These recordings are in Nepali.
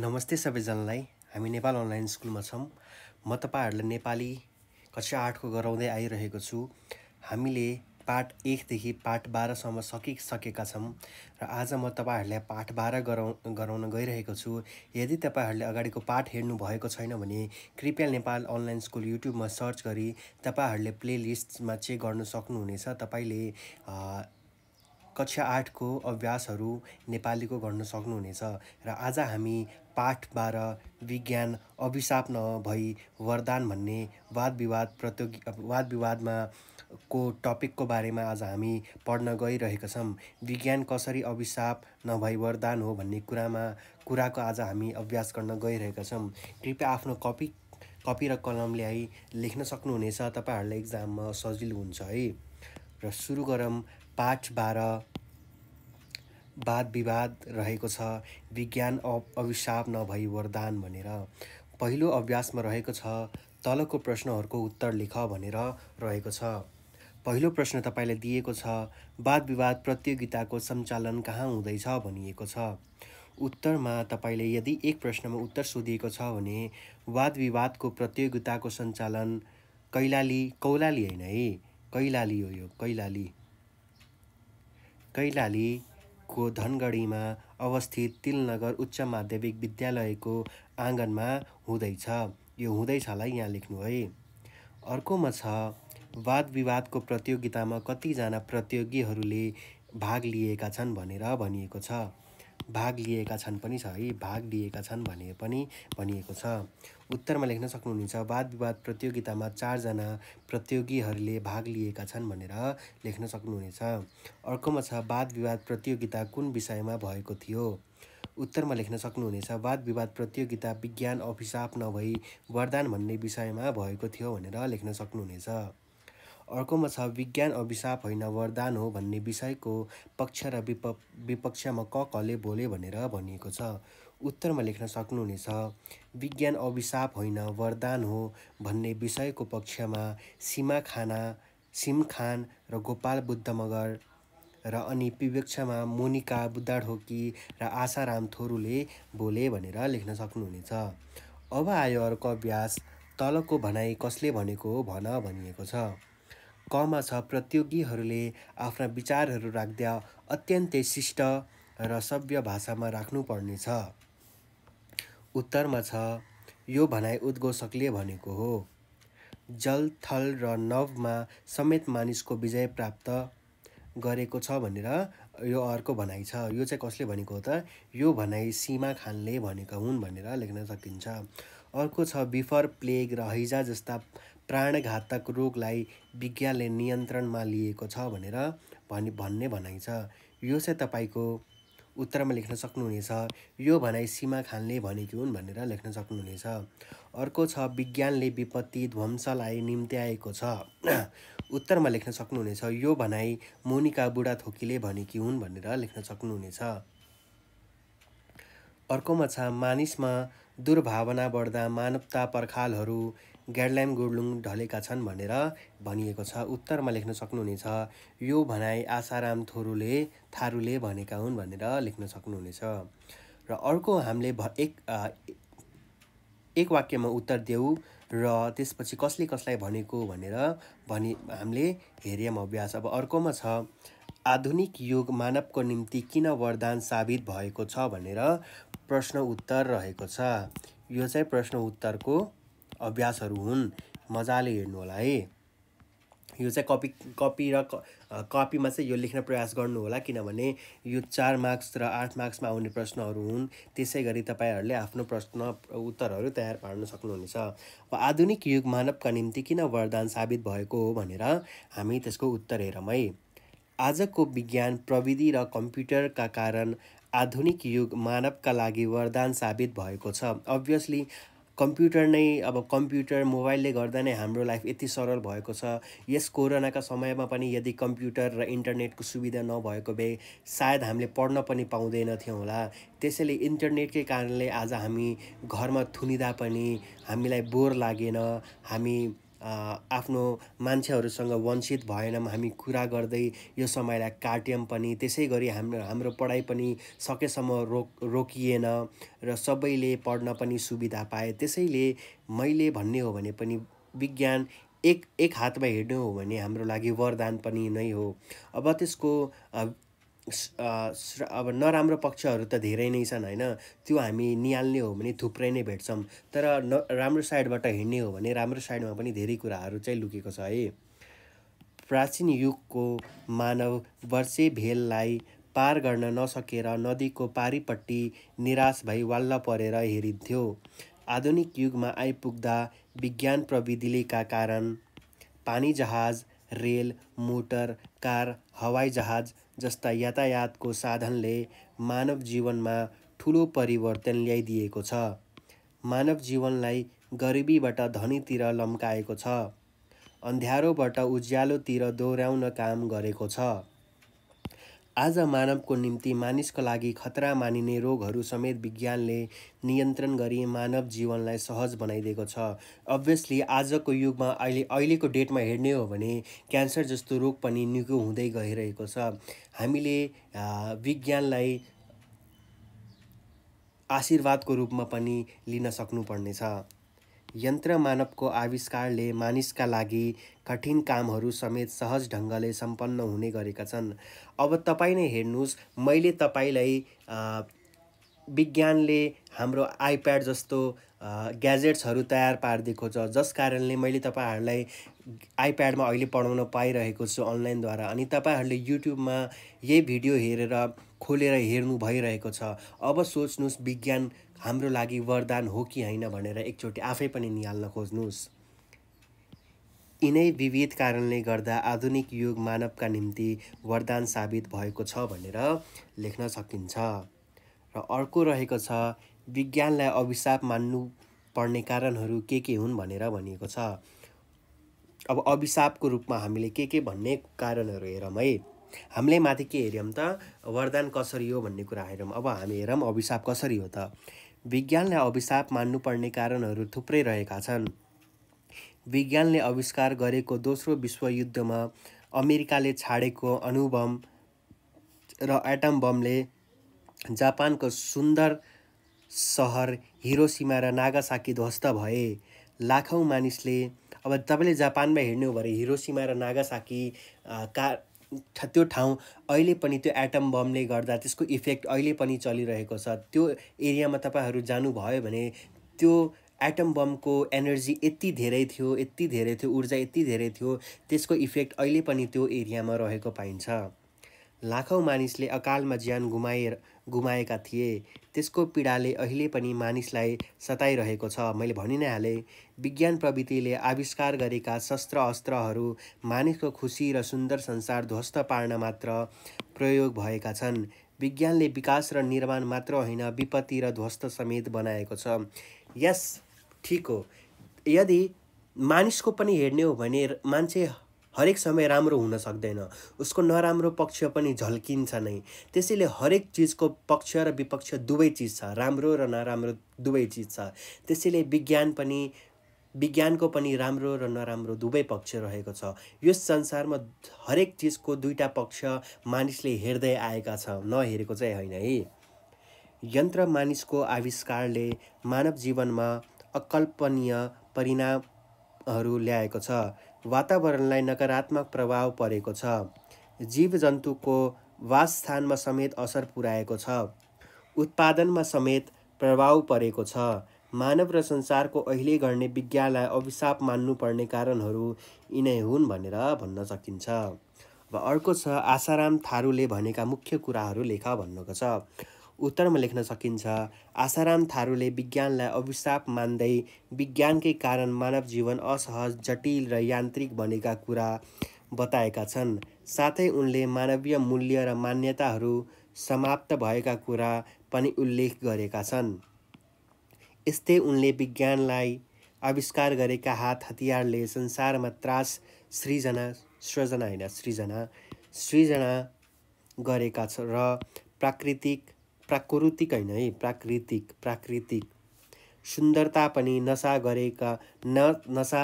नमस्ते सबैजनालाई हामी नेपाल अनलाइन स्कुलमा छौँ म तपाईँहरूलाई नेपाली कक्षा आठको गराउँदै आइरहेको छु हामीले पाठ एकदेखि पाठ बाह्रसम्म सकिसकेका छौँ र आज म तपाईँहरूलाई पाठ बाह्र गराउ गराउन गइरहेको छु यदि तपाईँहरूले अगाडिको पाठ भएको छैन भने कृपया नेपाल अनलाइन स्कुल युट्युबमा सर्च गरी तपाईँहरूले प्लेलिस्टमा चेक गर्नु सक्नुहुनेछ तपाईँले कक्षा आठको अभ्यासहरू नेपालीको गर्न सक्नुहुनेछ र आज हामी पाठ बाह्र विज्ञान अभिशाप नभई वरदान भन्ने वाद विवाद प्रतियोगि वाद विवादमा को टपिकको बारेमा आज हामी पढ्न गइरहेका छौँ विज्ञान कसरी अभिशाप नभई वरदान हो भन्ने कुरामा कुराको आज हामी अभ्यास गर्न गइरहेका छौँ कृपया आफ्नो कपी कपी र कलम ल्याई लेख्न सक्नुहुनेछ तपाईँहरूलाई इक्जाममा सजिलो हुन्छ है र सुरु गरौँ पाठ बाह्र वाद विवाद रहेको छ विज्ञान अप अभिशाप नभई वरदान भनेर पहिलो अभ्यासमा रहेको छ तलको प्रश्नहरूको उत्तर लेख भनेर रहेको छ पहिलो प्रश्न तपाईँलाई दिएको छ वाद विवाद प्रतियोगिताको सञ्चालन कहाँ हुँदैछ भनिएको छ उत्तरमा तपाईँले यदि एक प्रश्नमा उत्तर सोधिएको छ भने वाद विवादको प्रतियोगिताको सञ्चालन कैलाली कौलाली होइन है कैलाली हो यो कैलाली कैलालीको धनगढीमा अवस्थित तिलनगर उच्च माध्यमिक विद्यालयको आँगनमा हुँदैछ यो होला यहाँ लेख्नु है अर्कोमा छ वाद विवादको प्रतियोगितामा कतिजना प्रतियोगीहरूले भाग लिएका छन् भनेर भनिएको छ भाग लिएका छन् पनि छ है भाग लिएका छन् भने पनि भनिएको छ उत्तरमा लेख्न सक्नुहुनेछ वाद विवाद प्रतियोगितामा चारजना प्रतियोगीहरूले भाग लिएका छन् भनेर लेख्न सक्नुहुनेछ अर्कोमा छ वाद विवाद प्रतियोगिता कुन विषयमा भएको थियो उत्तरमा लेख्न सक्नुहुनेछ वाद विवाद प्रतियोगिता विज्ञान अभिशाप नभई वरदान भन्ने विषयमा भएको थियो भनेर लेख्न सक्नुहुनेछ अर्कोमा छ विज्ञान अभिशाप होइन वरदान हो भन्ने विषयको पक्ष र विप विपक्षमा क कले बोले भनेर भनिएको छ उत्तरमा लेख्न सक्नुहुनेछ विज्ञान अभिशाप होइन वरदान हो भन्ने विषयको पक्षमा सीमा खाना सिम खान र गोपाल बुद्ध मगर र अनि विवेक्षमा मोनिका बुद्धाढोकी र आशाराम थोरूले बोले भनेर लेख्न सक्नुहुनेछ अब आयो अर्को अभ्यास तलको भनाइ कसले भनेको हो भन भनिएको छ कमा छ प्रतियोगीहरूले आफ्ना विचारहरू राख्दा अत्यन्तै शिष्ट र सभ्य भाषामा राख्नुपर्नेछ उत्तरमा छ यो भनाइ उद्घोषकले भनेको हो जल थल र नवमा समेत मानिसको विजय प्राप्त गरेको छ भनेर यो अर्को भनाइ छ यो चाहिँ कसले भनेको हो त यो भनाइ सीमा खानले भनेका हुन् भनेर लेख्न सकिन्छ अर्को छ बिफर प्लेग र हैजा जस्ता प्राणघातक रोगलाई विज्ञानले नियन्त्रणमा लिएको छ भनेर भन् भन्ने भनाइ छ यो चाहिँ तपाईँको उत्तरमा लेख्न सक्नुहुनेछ यो भनाइ सीमा खानले भनेकी हुन् भनेर लेख्न सक्नुहुनेछ अर्को छ विज्ञानले विपत्ति ध्वंसलाई निम्त्याएको छ उत्तरमा लेख्न सक्नुहुनेछ यो भनाइ मोनिका थोकीले भनेकी हुन् भनेर लेख्न सक्नुहुनेछ अर्कोमा छ मानिसमा दुर्भावना बढ्दा मानवता पर्खालहरू ग्याडल्याम गुडलुङ ढलेका छन् भनेर भनिएको छ उत्तरमा लेख्न सक्नुहुनेछ यो भनाई आशाराम थोरुले थारूले भनेका हुन् भनेर लेख्न सक्नुहुनेछ र अर्को हामीले भ एक आ, एक वाक्यमा उत्तर देऊ र त्यसपछि कसले कसलाई भनेको भनेर भनि हामीले हेऱ्यौँ अभ्यास अब अर्कोमा छ आधुनिक युग मानवको निम्ति किन वरदान साबित भएको छ भनेर प्रश्न उत्तर रहेको छ यो चाहिँ प्रश्न उत्तरको अभ्यासहरू हुन् मजाले हेर्नु होला है यो चाहिँ कपी कपी र कपीमा चाहिँ यो लेख्न प्रयास गर्नु होला किनभने यो चार मार्क्स र आठ मार्क्समा आउने प्रश्नहरू हुन् त्यसै गरी तपाईँहरूले आफ्नो प्रश्न उत्तरहरू तयार पार्न सक्नुहुनेछ अब आधुनिक युग मानवका निम्ति किन वरदान साबित भएको हो भनेर हामी त्यसको उत्तर हेरौँ है आजको विज्ञान प्रविधि र कम्प्युटरका कारण आधुनिक युग मानवका लागि वरदान साबित भएको छ अभियसली कम्प्युटर नै अब कम्प्युटर मोबाइलले गर्दा नै हाम्रो लाइफ यति सरल भएको छ यस कोरोनाका समयमा पनि यदि कम्प्युटर र इन्टरनेटको सुविधा नभएको भए सायद हामीले पढ्न पनि पाउँदैनथ्यौँ होला त्यसैले इन्टरनेटकै कारणले आज हामी घरमा थुनिँदा पनि हामीलाई बोर लागेन हामी आफ्नो मान्छेहरूसँग वञ्चित भएनौँ हामी कुरा गर्दै यो समयलाई काट्यौँ पनि त्यसै गरी हाम्रो हाम्रो पढाइ पनि सकेसम्म रोक रोकिएन र सबैले पढ्न पनि सुविधा पाए त्यसैले मैले भन्ने हो भने पनि विज्ञान एक एक हातमा हेर्नु हो भने हाम्रो लागि वरदान पनि नै हो अब त्यसको अब नराम्रो पक्षहरू त धेरै नै छन् होइन त्यो हामी निहाल्ने हो भने थुप्रै नै भेट्छौँ तर न राम्रो साइडबाट हिँड्ने हो भने राम्रो साइडमा पनि धेरै कुराहरू चाहिँ लुकेको छ है प्राचीन युगको मानव वर्षे भेललाई पार गर्न नसकेर नदीको पारिपट्टि निराश भई वाल्ल परेर हेरिन्थ्यो आधुनिक युगमा आइपुग्दा विज्ञान प्रविधिका कारण पानी जहाज रेल मोटर कार हवाई जहाज जस्ता यातायातको साधनले मानव जीवनमा ठुलो परिवर्तन ल्याइदिएको छ मानव जीवनलाई गरिबीबाट धनीतिर लम्काएको छ अन्ध्यारोबाट उज्यालोतिर दोहोऱ्याउन काम गरेको छ आज मानवको निम्ति मानिसको लागि खतरा मानिने रोगहरू समेत विज्ञानले नियन्त्रण गरी मानव जीवनलाई सहज बनाइदिएको छ अभियसली आजको युगमा अहिले अहिलेको डेटमा हेर्ने हो भने क्यान्सर जस्तो रोग पनि निको हुँदै गइरहेको छ हामीले विज्ञानलाई आशीर्वादको रूपमा पनि लिन सक्नुपर्नेछ यन्त्र मानवको आविष्कारले मानिसका लागि कठिन कामहरू समेत सहज ढङ्गले सम्पन्न हुने गरेका छन् अब तपाईँ नै हेर्नुहोस् मैले तपाईँलाई विज्ञानले हाम्रो आइप्याड जस्तो ग्याजेट्सहरू तयार पारिदिएको छ जस कारणले मैले तपाईँहरूलाई आइप्याडमा अहिले पढाउन पाइरहेको छु अनलाइनद्वारा अनि तपाईँहरूले युट्युबमा यही भिडियो हेरेर खोलेर हेर्नु भइरहेको छ अब सोच्नुहोस् विज्ञान हाम्रो लागि वरदान हो कि होइन भनेर एकचोटि आफै पनि निहाल्न खोज्नुहोस् यिनै विविध कारणले गर्दा आधुनिक युग मानवका निम्ति वरदान साबित भएको छ भनेर लेख्न सकिन्छ र अर्को रहेको छ विज्ञानलाई अभिशाप मान्नु पर्ने कारणहरू के के हुन् भनेर भनिएको छ अब अभिशापको रूपमा हामीले के के भन्ने कारणहरू हेरौँ है हामीले माथि के हेऱ्यौँ त वरदान कसरी हो भन्ने कुरा हेरौँ अब हामी हेरौँ अभिशाप कसरी हो त विज्ञानलाई अभिशाप मान्नुपर्ने कारणहरू थुप्रै रहेका छन् विज्ञानले आविष्कार गरेको दोस्रो विश्वयुद्धमा अमेरिकाले छाडेको अणुबम र एटम बमले जापानको सुन्दर सहर हिरोसीमा र नागासाकी ध्वस्त भए लाखौँ मानिसले अब तपाईँले जापानमा हेर्नु भने हिरोसीमा र नागासाकी का त्यो ठाउँ अहिले पनि त्यो एटम बमले गर्दा त्यसको इफेक्ट अहिले पनि चलिरहेको छ त्यो एरियामा तपाईँहरू जानुभयो भने त्यो एटम बमको एनर्जी यति धेरै थियो यति धेरै थियो ऊर्जा यति धेरै थियो त्यसको इफेक्ट अहिले पनि त्यो एरियामा रहेको पाइन्छ लाखौँ मानिसले अकालमा ज्यान गुमाए गुमाएका थिए त्यसको पीडाले अहिले पनि मानिसलाई सताइरहेको छ मैले भनि नै हालेँ विज्ञान प्रविधिले आविष्कार गरेका शस्त्र अस्त्रहरू मानिसको खुसी र सुन्दर संसार ध्वस्त पार्न मात्र प्रयोग भएका छन् विज्ञानले विकास र निर्माण मात्र होइन विपत्ति र ध्वस्त समेत बनाएको छ यस ठिक हो यदि मानिसको पनि हेर्ने हो भने मान्छे हरेक समय राम्रो हुन सक्दैन उसको नराम्रो पक्ष पनि झल्किन्छ नै त्यसैले हरेक चिजको पक्ष र विपक्ष दुवै चिज छ राम्रो र नराम्रो दुवै चिज छ त्यसैले विज्ञान पनि विज्ञानको पनि राम्रो र नराम्रो दुवै पक्ष रहेको छ यस संसारमा हरेक चिजको दुईवटा पक्ष मानिसले हेर्दै आएका छ नहेरेको चाहिँ होइन है यन्त्र मानिसको आविष्कारले मानव जीवनमा अकल्पनीय परिणामहरू ल्याएको छ वातावरणलाई नकारात्मक प्रभाव परेको छ जीव जन्तुको वासस्थानमा समेत असर पुर्याएको छ उत्पादनमा समेत प्रभाव परेको छ मानव र संसारको अहिले गर्ने विज्ञानलाई अभिशाप मान्नुपर्ने कारणहरू यिनै हुन् भनेर भन्न सकिन्छ अब अर्को छ आसाराम थारूले भनेका मुख्य कुराहरू लेख भन्नुको छ उत्तरमा लेख्न सकिन्छ आसाराम थारूले विज्ञानलाई अभिशाप मान्दै विज्ञानकै कारण मानव जीवन असहज जटिल र यान्त्रिक बनेका कुरा बताएका छन् साथै उनले मानवीय मूल्य र मान्यताहरू समाप्त भएका कुरा पनि उल्लेख गरेका छन् यस्तै उनले विज्ञानलाई आविष्कार गरेका हात हतियारले संसारमा त्रास सृजना सृजना होइन सृजना सृजना गरेका छ र प्राकृतिक प्राकृतिक होइन है प्राकृतिक प्राकृतिक सुन्दरता पनि नसा गरेका न नसा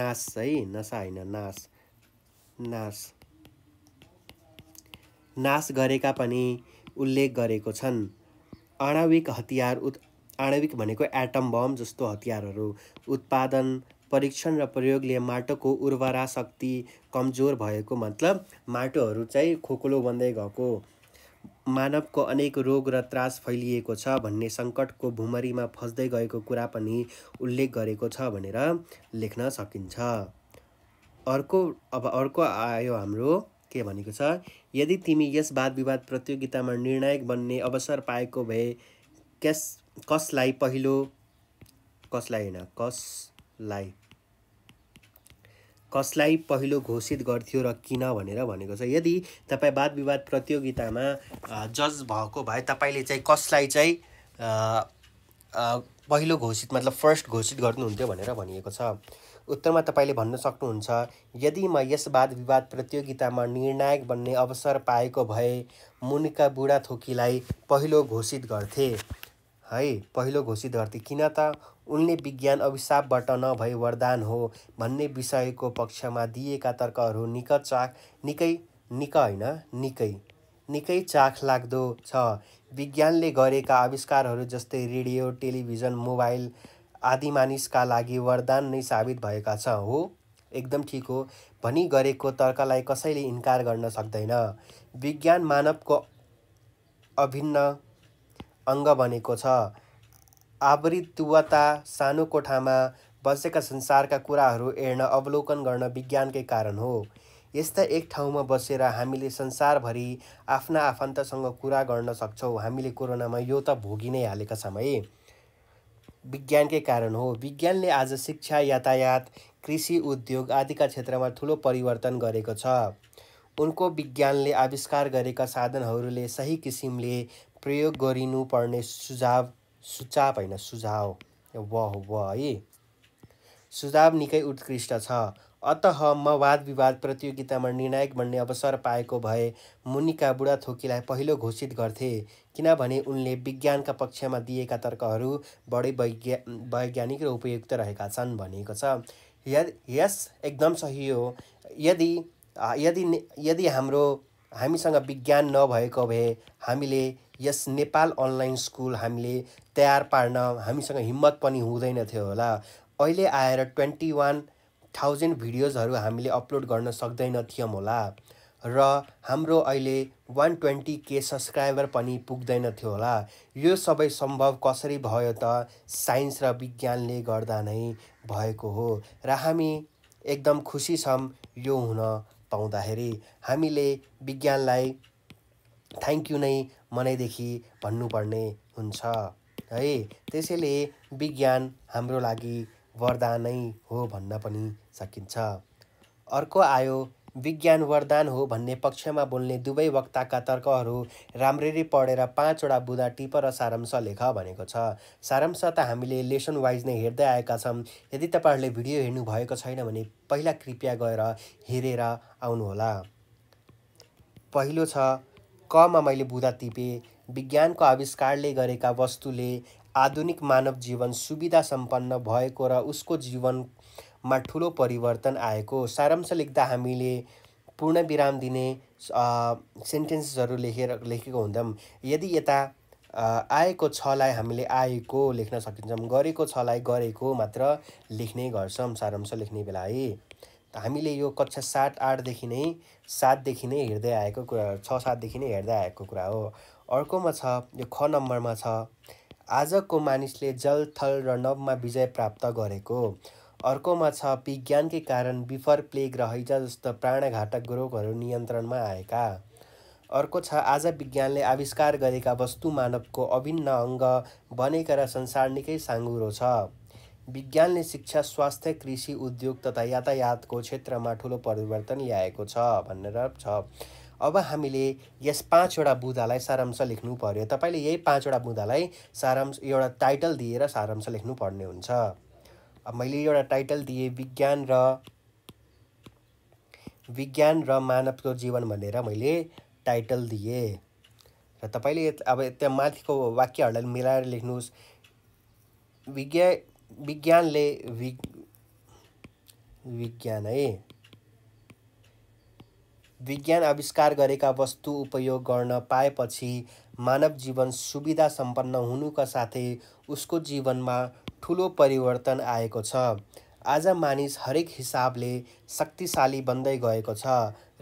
नास है नसा होइन नास नास नाश गरेका पनि उल्लेख गरेको छन् आणविक हतियार उत् आणविक भनेको एटम बम जस्तो हतियारहरू उत्पादन परीक्षण र प्रयोगले माटोको उर्वरा शक्ति कमजोर भएको मतलब माटोहरू चाहिँ खोकुलो बन्दै गएको मानवको अनेक रोग र त्रास फैलिएको छ भन्ने सङ्कटको भुमरीमा फस्दै गएको कुरा पनि उल्लेख गरेको छ भनेर लेख्न सकिन्छ अर्को अब अर्को आयो हाम्रो के भनेको छ यदि तिमी यस वाद विवाद प्रतियोगितामा निर्णायक बन्ने अवसर पाएको भए क्यास कसलाई पहिलो कसलाई होइन कसलाई कसलाई पहिलो घोषित गर्थ्यो र किन भनेर भनेको छ यदि तपाईँ वाद विवाद प्रतियोगितामा जज भएको भए तपाईँले चाहिँ कसलाई चाहिँ पहिलो घोषित मतलब फर्स्ट घोषित गर्नुहुन्थ्यो भनेर भनिएको छ उत्तरमा तपाईँले भन्न सक्नुहुन्छ यदि म यस वाद विवाद प्रतियोगितामा निर्णायक बन्ने अवसर पाएको भए मुनका बुढाथोकीलाई पहिलो घोषित गर्थे है पहिलो घोषित गर्थे किन त उनले विज्ञान अभिशापबाट नभई वरदान हो भन्ने विषयको पक्षमा दिएका तर्कहरू निक चाख निकै निक होइन निकै निकै चाख लाग्दो छ विज्ञानले गरेका आविष्कारहरू जस्तै रेडियो टेलिभिजन मोबाइल आदि मानिसका लागि वरदान नै साबित भएका छ हो एकदम ठिक हो भनी गरेको तर्कलाई कसैले इन्कार गर्न सक्दैन विज्ञान मानवको अभिन्न अङ्ग बनेको छ आवृतुवता सानो कोठामा बसेका संसारका कुराहरू हेर्न अवलोकन गर्न विज्ञानकै कारण हो यस्ता एक ठाउँमा बसेर हामीले संसारभरि आफ्ना आफन्तसँग कुरा गर्न सक्छौँ हामीले कोरोनामा यो त भोगि नै हालेका छौँ है विज्ञानकै कारण हो विज्ञानले आज शिक्षा यातायात कृषि उद्योग आदिका क्षेत्रमा ठुलो परिवर्तन गरेको छ उनको विज्ञानले आविष्कार गरेका साधनहरूले सही किसिमले प्रयोग गरिनुपर्ने सुझाव सुझाव होइन सुझाव हो व है सुझाव निकै उत्कृष्ट छ अत म वाद विवाद प्रतियोगितामा निर्णायक बन्ने अवसर पाएको भए मुनिका बुढाथोकीलाई पहिलो घोषित गर्थे किनभने उनले विज्ञानका पक्षमा दिएका तर्कहरू बढी वैज्ञा वैज्ञानिक र उपयुक्त रहेका छन् भनिएको छ यस एकदम सही हो यदि यदि यदि हाम्रो हामीसँग विज्ञान नभएको भए हामीले यस नेपाल अनलाइन स्कुल हामीले तयार पार्न हामीसँग हिम्मत पनि हुँदैन थियो होला अहिले आएर ट्वेन्टी वान थाउजन्ड भिडियोजहरू हामीले अपलोड गर्न सक्दैन थियौँ होला र हाम्रो अहिले वान ट्वेन्टी के सब्सक्राइबर पनि पुग्दैन थियो होला यो सबै सम्भव कसरी भयो त साइन्स र विज्ञानले गर्दा नै भएको हो र हामी एकदम खुसी छौँ यो हुन पाउँदाखेरि हामीले विज्ञानलाई थ्याङ्क यू नै मनैदेखि भन्नुपर्ने हुन्छ है त्यसैले विज्ञान हाम्रो लागि वरदानै हो भन्न पनि सकिन्छ अर्को आयो विज्ञान वरदान हो भन्ने पक्षमा बोल्ने दुवै वक्ताका तर्कहरू राम्ररी पढेर पाँचवटा बुदा टिप र सारांश लेख भनेको छ सारांश त हामीले लेसन वाइज नै हेर्दै आएका छौँ यदि तपाईँहरूले भिडियो हेर्नु भएको छैन भने पहिला कृपया गएर हेरेर आउनुहोला पहिलो छ कमा मैले बुदा टिपेँ विज्ञानको आविष्कारले गरेका वस्तुले आधुनिक मानव जीवन सुविधा सम्पन्न भएको र उसको जीवन मा ठुलो परिवर्तन आएको सारांश लेख्दा हामीले पूर्ण विराम दिने सेन्टेन्सेसहरू लेखेर लेखेको हुँदा यदि यता आएको छलाई हामीले आएको लेख्न सकिन्छौँ गरेको छलाई गरेको मात्र लेख्ने गर्छौँ सारांश लेख्ने बेला है हामीले यो कक्षा सात आठदेखि नै सातदेखि नै हेर्दै आएको कुरा छ सातदेखि नै हेर्दै आएको कुरा हो अर्कोमा छ यो ख नम्बरमा छ आजको मानिसले जल थल र नवमा विजय प्राप्त गरेको अर्कोमा छ विज्ञानकै कारण बिफर प्लेग र हैजा जस्ता प्राणघातक रोगहरू नियन्त्रणमा आएका अर्को छ आज विज्ञानले आविष्कार गरेका वस्तु मानवको अभिन्न अङ्ग बनेका र संसार निकै साँगुरो छ विज्ञानले शिक्षा स्वास्थ्य कृषि उद्योग तथा यातायातको क्षेत्रमा ठुलो परिवर्तन ल्याएको छ भनेर छ अब हामीले यस पाँचवटा बुँदालाई सारांश लेख्नु पर्यो तपाईँले यही पाँचवटा बुँदालाई सारांश एउटा टाइटल दिएर सारांश लेख्नु पर्ने हुन्छ मैले एउटा टाइटल दिएँ विज्ञान र विज्ञान र मानवको जीवन भनेर मैले टाइटल दिएँ र तपाईँले अब त्यहाँ माथिको वाक्यहरूलाई मिलाएर लेख्नुहोस् विज्ञा विज्ञानले विज्ञान है विज्ञान आविष्कार गरेका वस्तु उपयोग गर्न पाएपछि मानव जीवन सुविधा सम्पन्न हुनुका साथै उसको जीवनमा ठुलो परिवर्तन आएको छ आज मानिस हरेक हिसाबले शक्तिशाली बन्दै गएको छ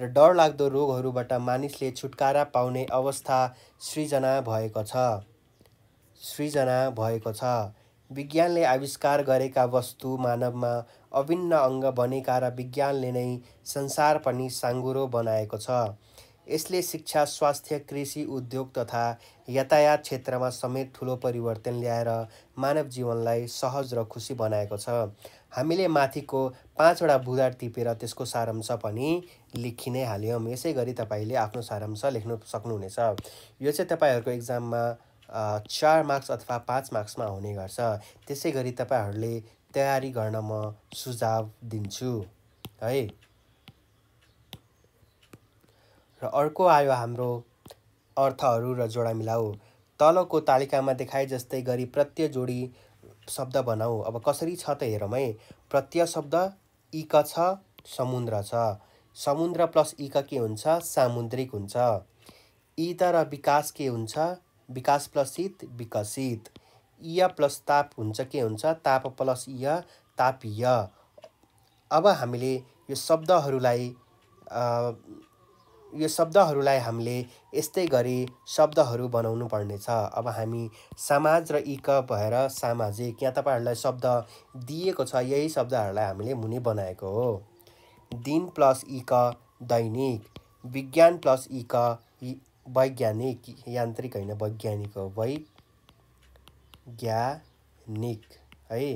र डरलाग्दो रोगहरूबाट मानिसले छुटकारा पाउने अवस्था सृजना भएको छ सृजना भएको छ विज्ञानले आविष्कार गरेका वस्तु मानवमा अभिन्न अङ्ग बनेका र विज्ञानले नै संसार पनि साङ्गुरो बनाएको छ यसले शिक्षा स्वास्थ्य कृषि उद्योग तथा यातायात क्षेत्रमा समेत ठुलो परिवर्तन ल्याएर मानव जीवनलाई सहज र खुसी बनाएको छ हामीले माथिको पाँचवटा बुधार टिपेर त्यसको सारांश पनि लेखि नै हाल्यौँ यसै गरी तपाईँले आफ्नो सारांश लेख्नु सक्नुहुनेछ यो चाहिँ तपाईँहरूको इक्जाममा चार मार्क्स अथवा पाँच मार्क्समा हुने गर्छ त्यसै गरी तपाईँहरूले तयारी गर्न म सुझाव दिन्छु है अर्को आयो हाम्रो अर्थहरू र जोडा मिलाऊ तलको तालिकामा देखाए जस्तै गरी प्रत्यय जोडी शब्द बनाऊ अब कसरी छ त हेरौँ है प्रत्यय शब्द इक छ समुद्र छ समुद्र प्लस इक के हुन्छ सामुद्रिक हुन्छ इत र विकास के हुन्छ विकास प्लस इत विकसित इय प्लस ताप हुन्छ के हुन्छ ताप प्लस इय तापीय अब हामीले यो शब्दहरूलाई यो शब्दहरूलाई हामीले यस्तै गरी शब्दहरू बनाउनु पर्नेछ अब हामी समाज र इक भएर सामाजिक यहाँ तपाईँहरूलाई शब्द दिएको छ यही शब्दहरूलाई हामीले मुनि बनाएको हो दिन प्लस इक दैनिक विज्ञान प्लस इक वैज्ञानिक यान्त्रिक होइन वैज्ञानिक हो वैज्ञानिक है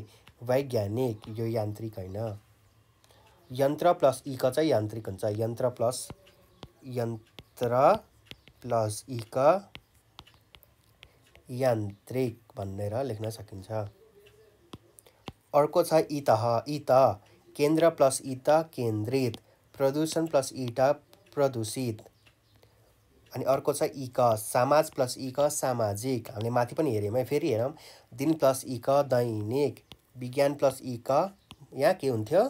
वैज्ञानिक यो यान्त्रिक होइन यन्त्र प्लस इक चाहिँ यान्त्रिक हुन्छ यन्त्र प्लस यन्त्र प्लस इक यान्त्रिक भनेर लेख्न सकिन्छ अर्को छ इत इत केन्द्र प्लस इत केन्द्रित प्रदूषण प्लस इट प्रदूषित अनि अर्को छ इक समाज प्लस इक सामाजिक हामीले माथि पनि हेऱ्यौँ है फेरि हेरौँ दिन प्लस इक दैनिक विज्ञान प्लस इक यहाँ के हुन्थ्यो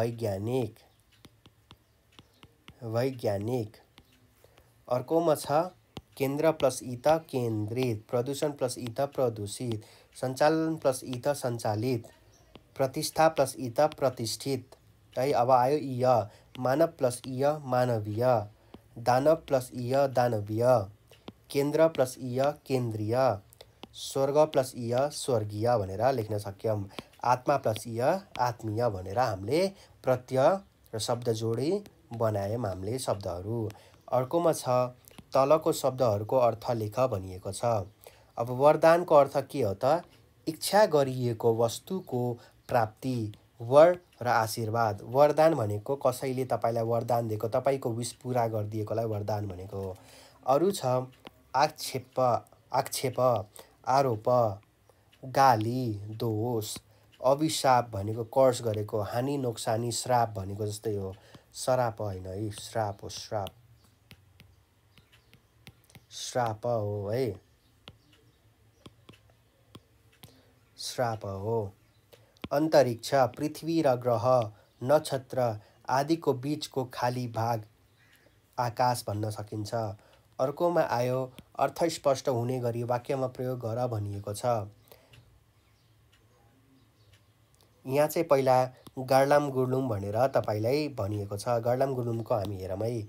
वैज्ञानिक वैज्ञानिक अर्कोमा छ केन्द्र प्लस इ त केन्द्रित प्रदूषण प्लस इ त प्रदूषित सञ्चालन प्लस इ त सञ्चालित प्रतिष्ठा प्लस इ त प्रतिष्ठित है अब आयो इय मानव प्लस इय मानवीय दानव प्लस इय दानवीय केन्द्र प्लस इय केन्द्रीय स्वर्ग प्लस इय स्वर्गीय भनेर लेख्न सक्यौँ आत्मा प्लस इय आत्मीय भनेर हामीले प्रत्यय र शब्द जोडी बनायौँ हामीले शब्दहरू अर्कोमा छ तलको शब्दहरूको अर्थ लेख भनिएको छ अब वरदानको अर्थ के हो त इच्छा गरिएको वस्तुको प्राप्ति वर र आशीर्वाद वरदान भनेको कसैले तपाईँलाई वरदान दिएको तपाईँको विष पुरा गरिदिएकोलाई वरदान भनेको हो अरू छ आक्षेप आक्षेप आरोप गाली दोष अभिशाप भनेको कर्स गरेको हानि नोक्सानी श्राप भनेको जस्तै हो सराप होइन है श्राप हो श्राप श्राप हो है श्राप हो अन्तरिक्ष पृथ्वी र ग्रह नक्षत्र आदिको बिचको खाली भाग आकाश भन्न सकिन्छ अर्कोमा आयो अर्थ स्पष्ट हुने गरी वाक्यमा प्रयोग गर भनिएको छ यहाँ चाहिँ पहिला गार्लाम गुर्लुम भनेर तपाईँलाई भनिएको छ गार्लाम गुर्लुमको हामी हेरौँ है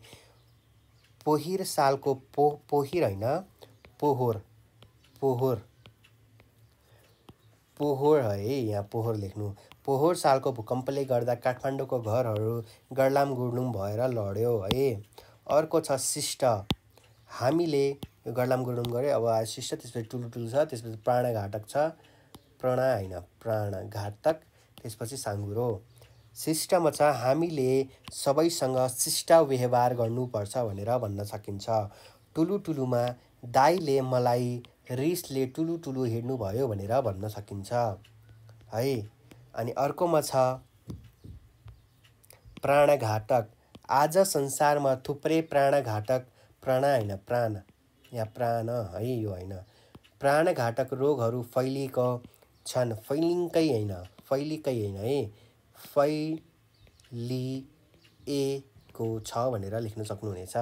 पोहिर सालको पो पोहिर होइन पोहोर पोहोर पोहोर है यहाँ पोहोर लेख्नु पोहोर सालको भूकम्पले गर्दा काठमाडौँको घरहरू गर्लाम गुर्लुम भएर लड्यो है अर्को छ शिष्ट हामीले गर्लाम गुर्लुम गऱ्यो अब शिष्ट त्यसपछि टुलुटुलु छ त्यसपछि प्राणघातक छ प्रणा होइन प्राणघातक त्यसपछि साङ्गुरो शिष्टमा छ हामीले सबैसँग शिष्ट व्यवहार गर्नुपर्छ भनेर भन्न सकिन्छ टुलु टुलुमा दाईले मलाई रिसले टुलु टुलुटुलु हिँड्नुभयो भनेर भन्न सकिन्छ है अनि अर्कोमा छ प्राणघातक आज संसारमा थुप्रै प्राणघातक प्राण होइन प्राण या प्राण है यो होइन प्राणघातक रोगहरू फैलिएको छन् फैलिङकै होइन है होइन ए को छ भनेर लेख्न सक्नुहुनेछ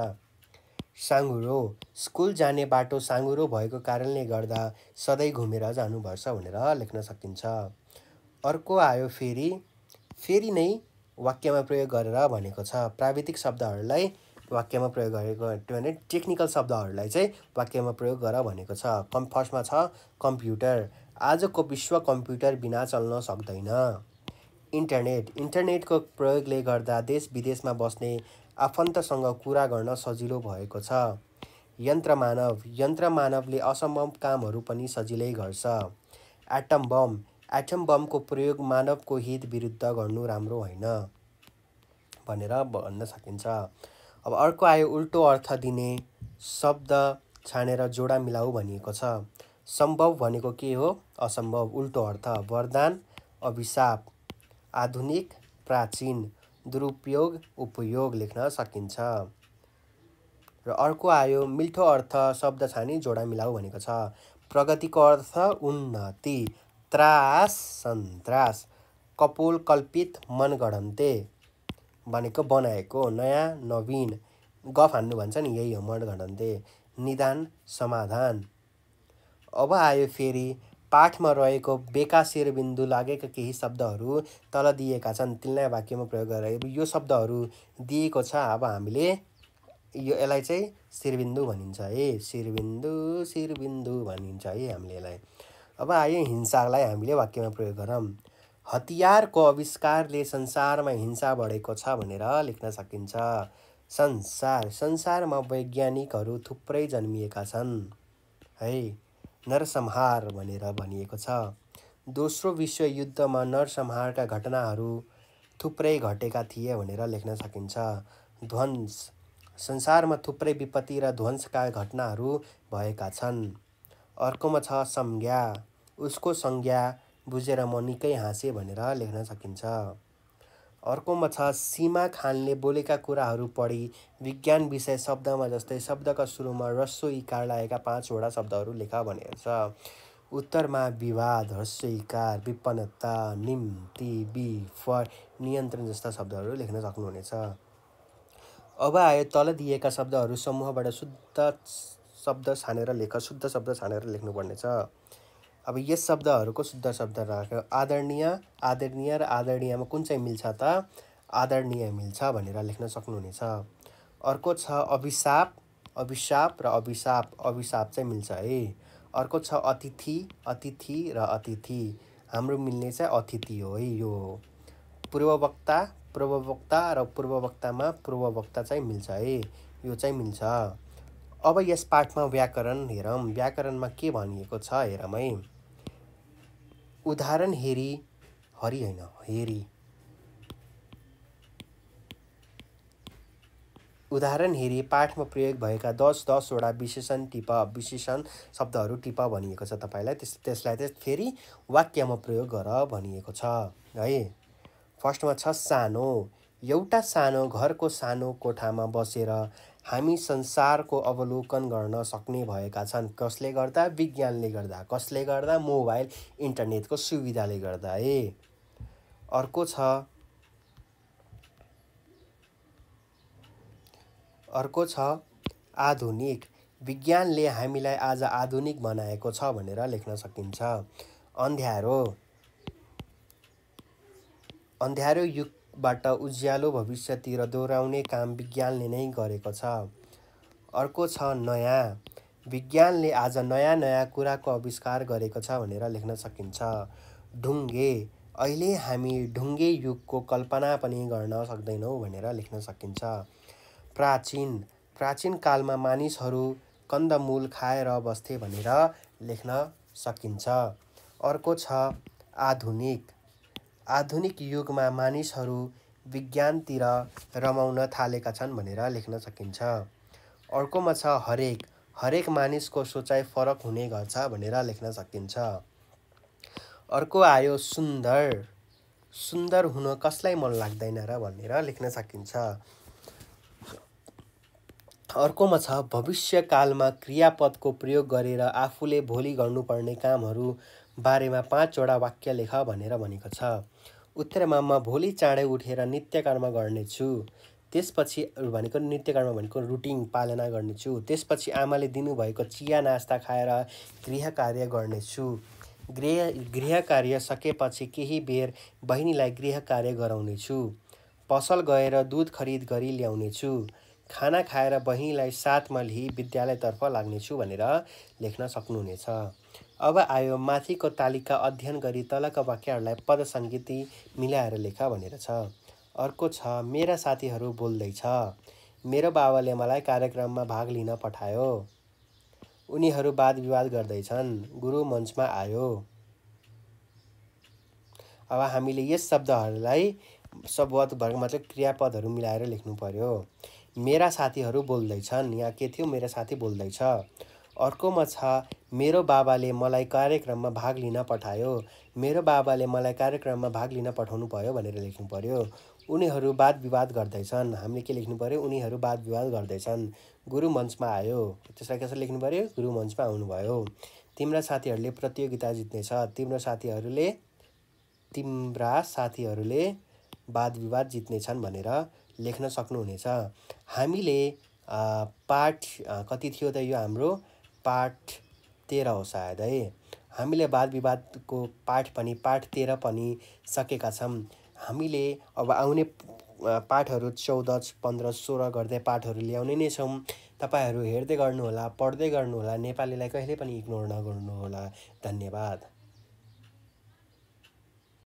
साँगुरो स्कुल जाने बाटो साँगुरो भएको कारणले गर्दा सधैँ घुमेर जानुपर्छ भनेर लेख्न सकिन्छ अर्को आयो फेरि फेरि नै वाक्यमा प्रयोग गरेर भनेको छ प्राविधिक शब्दहरूलाई वाक्यमा प्रयोग गरेको भने टेक्निकल शब्दहरूलाई चाहिँ वाक्यमा प्रयोग गर भनेको छ कम् फर्स्टमा छ कम्प्युटर आजको विश्व कम्प्युटर बिना चल्न सक्दैन इन्टरनेट इन्टरनेटको प्रयोगले गर्दा देश विदेशमा बस्ने आफन्तसँग कुरा गर्न सजिलो भएको छ यन्त्रमानव यन्त्रमानवले असम्भव कामहरू पनि सजिलै गर्छ एटम बम एटम बमको प्रयोग मानवको हित विरुद्ध गर्नु राम्रो होइन भनेर भन्न सकिन्छ अब अर्को आयो उल्टो अर्थ दिने शब्द छानेर जोडा मिलाऊ भनिएको छ सम्भव भनेको के हो असम्भव उल्टो अर्थ वरदान अभिशाप आधुनिक प्राचीन दुरुपयोग उपयोग लेख्न सकिन्छ र अर्को आयो मिठो अर्थ शब्द छानी जोडा मिलाउ भनेको छ प्रगतिको अर्थ उन्नति त्रास सन्तास कपोल कल्पित मनगढन्ते भनेको बनाएको नयाँ नवीन गफ हान्नु भन्छ नि यही हो मनगढन्ते निदान समाधान अब आयो फेरि पाठमा रहेको बेका शिरबिन्दु लागेका केही शब्दहरू तल दिएका छन् तिनलाई वाक्यमा प्रयोग गरेर यो शब्दहरू दिएको छ अब हामीले यो यसलाई चाहिँ शिरबिन्दु भनिन्छ है शिरबिन्दु शिरबिन्दु भनिन्छ है हामीले यसलाई अब आयो हिंसालाई हामीले वाक्यमा प्रयोग गरौँ हतियारको आविष्कारले संसारमा हिंसा बढेको छ भनेर लेख्न सकिन्छ संसार संसारमा वैज्ञानिकहरू थुप्रै जन्मिएका छन् है नरसंहार भनेर भनिएको छ दोस्रो विश्वयुद्धमा नरसंहारका घटनाहरू थुप्रै घटेका थिए भनेर लेख्न सकिन्छ ध्वंस संसारमा थुप्रै विपत्ति र ध्वंसका घटनाहरू भएका छन् अर्कोमा छ संज्ञा उसको संज्ञा बुझेर म निकै हाँसेँ भनेर लेख्न सकिन्छ अर्कोमा छ सीमा खानले बोलेका कुराहरू पढी विज्ञान विषय शब्दमा जस्तै शब्दका सुरुमा रस्व इकार लागेका पाँचवटा शब्दहरू लेख भनेको छ उत्तरमा विवाद हस्य इकार विपन्नता निम्ति बि फर नियन्त्रण जस्ता शब्दहरू लेख्न सक्नुहुनेछ अब आयो तल दिएका शब्दहरू समूहबाट शुद्ध शब्द छानेर लेख शुद्ध शब्द छानेर लेख्नुपर्नेछ अब यस शब्दहरूको शुद्ध शब्द राख्यो आदरणीय आदरणीय र आदरणीयमा कुन चाहिँ मिल्छ त आदरणीय मिल्छ भनेर लेख्न सक्नुहुनेछ अर्को छ अभिशाप अभिशाप र अभिशाप अभिशाप चाहिँ मिल्छ है अर्को छ अतिथि अतिथि र अतिथि हाम्रो मिल्ने चाहिँ अतिथि हो है यो पूर्ववक्ता पूर्ववक्ता र पूर्ववक्तामा पूर्ववक्ता चाहिँ मिल्छ है यो चाहिँ मिल्छ अब यस पाठमा व्याकरण हेरौँ व्याकरणमा के भनिएको छ हेरौँ है उदाहरण हेरी हरि होइन हेरी उदाहरण हेरी पाठमा प्रयोग भएका दस दसवटा विशेषण टिप विशेषण शब्दहरू टिप भनिएको छ तपाईँलाई त्यस त्यसलाई चाहिँ फेरि वाक्यमा प्रयोग गर भनिएको छ है फर्स्टमा छ सानो एउटा सानो घरको सानो कोठामा बसेर हामी संसारको अवलोकन गर्न सक्ने भएका छन् कसले गर्दा विज्ञानले गर्दा कसले गर्दा मोबाइल इन्टरनेटको सुविधाले गर्दा है अर्को छ अर्को छ आधुनिक विज्ञानले हामीलाई आज आधुनिक बनाएको छ भनेर लेख्न सकिन्छ अन्ध्यारो अन्ध्यारो युग बाट उज्यालो भविष्यतिर दोहोऱ्याउने काम विज्ञानले नै गरेको छ अर्को छ नयाँ विज्ञानले आज नयाँ नयाँ कुराको आविष्कार गरेको छ भनेर लेख्न सकिन्छ ढुङ्गे अहिले हामी ढुङ्गे युगको कल्पना पनि गर्न सक्दैनौँ भनेर लेख्न सकिन्छ प्राचीन प्राचीन कालमा मानिसहरू कन्दमूल खाएर बस्थे भनेर लेख्न सकिन्छ अर्को छ आधुनिक आधुनिक युगमा मानिसहरू विज्ञानतिर रमाउन थालेका छन् भनेर लेख्न सकिन्छ अर्कोमा छ हरेक हरेक मानिसको सोचाइ फरक हुने गर्छ भनेर लेख्न सकिन्छ अर्को आयो सुन्दर सुन्दर हुन कसलाई मन लाग्दैन र भनेर लेख्न सकिन्छ अर्कोमा छ भविष्यकालमा क्रियापदको प्रयोग गरेर आफूले भोलि गर्नुपर्ने कामहरू बारेमा पाँचवटा वाक्य लेख भनेर भनेको छ उत्तरमा म भोलि चाँडै उठेर नित्यकर्म गर्नेछु त्यसपछि भनेको नित्यकर्म भनेको रुटिन पालना गर्नेछु त्यसपछि आमाले दिनुभएको चिया नास्ता खाएर गृह कार्य गर्नेछु गृह गृह कार्य सकेपछि केही बेर बहिनीलाई गृह कार्य गराउनेछु पसल गएर दुध खरिद गरी ल्याउनेछु खाना खाएर बहिनीलाई साथमा लिई विद्यालयतर्फ लाग्नेछु भनेर लेख्न सक्नुहुनेछ अब आयो माथिको तालिका अध्ययन गरी तलका वाक्यहरूलाई पदसङ्गीति मिलाएर लेख भनेर छ अर्को छ मेरा साथीहरू बोल्दैछ मेरो बाबाले मलाई कार्यक्रममा भाग लिन पठायो उनीहरू वाद विवाद गर्दैछन् गुरु मञ्चमा आयो अब हामीले यस शब्दहरूलाई सबवत वर्ग मतलब क्रियापदहरू मिलाएर लेख्नु पर्यो मेरा साथीहरू बोल्दैछन् यहाँ के थियो मेरा साथी बोल्दैछ अर्कोमा छ मेरो बाबाले मलाई कार्यक्रममा भाग लिन पठायो मेरो बाबाले मलाई कार्यक्रममा भाग लिन पठाउनु भयो भनेर लेख्नु पर्यो उनीहरू वाद विवाद गर्दैछन् हामीले के लेख्नु पऱ्यो उनीहरू वाद विवाद गर्दैछन् गुरु मञ्चमा आयो त्यसलाई कसरी लेख्नु पऱ्यो गुरु मञ्चमा आउनुभयो तिम्रा साथीहरूले प्रतियोगिता जित्नेछ तिम्रो साथीहरूले तिम्रा साथीहरूले वाद विवाद जित्नेछन् भनेर लेख्न सक्नुहुनेछ हामीले पाठ कति थियो त यो हाम्रो पाठ तेह्र हो सायद है हामीले वाद विवादको पाठ पनि पाठ तेह्र पनि सकेका छौँ हामीले अब आउने पाठहरू चौध पन्ध्र सोह्र गर्दै पाठहरू ल्याउने नै छौँ तपाईँहरू हेर्दै गर्नुहोला पढ्दै गर्नुहोला नेपालीलाई कहिले पनि इग्नोर नगर्नुहोला धन्यवाद